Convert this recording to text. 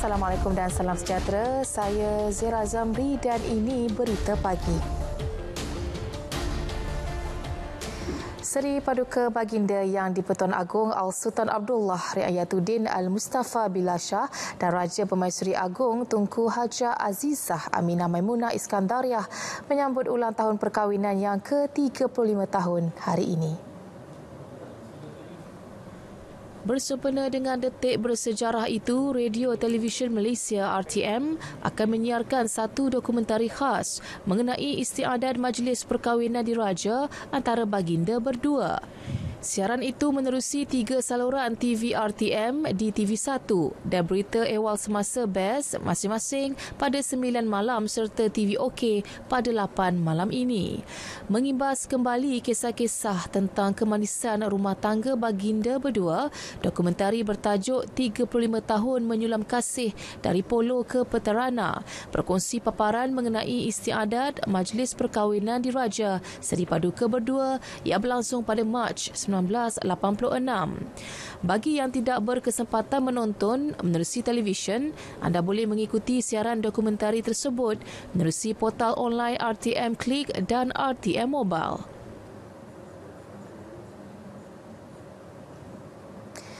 Assalamualaikum dan salam sejahtera. Saya Zira Zamri dan ini berita pagi. Seri Paduka Baginda Yang Dipertuan pertuan Agong Al Sultan Abdullah Riayatuddin Al Mustafa Bilashah dan Raja Pemaisuri Agong Tunku Haja Azizah Aminah Maimunah Iskandariah menyambut ulang tahun perkahwinan yang ke-35 tahun hari ini. Bersempena dengan detik bersejarah itu, Radio Television Malaysia RTM akan menyiarkan satu dokumentari khas mengenai istiadat Majlis Perkahwinan Diraja antara baginda berdua. Siaran itu menerusi tiga saluran TV RTM di TV1 dan berita ehwal semasa bes, masing-masing pada 9 malam serta TV OK pada 8 malam ini. Mengimbas kembali kisah-kisah tentang kemanisan rumah tangga baginda berdua, dokumentari bertajuk 35 tahun menyulam kasih dari polo ke peterana berkongsi paparan mengenai istiadat majlis perkahwinan diraja seri paduka berdua yang berlangsung pada Mac 1986. Bagi yang tidak berkesempatan menonton menerusi televisyen, anda boleh mengikuti siaran dokumentari tersebut menerusi portal online RTM Click dan RTM Mobile.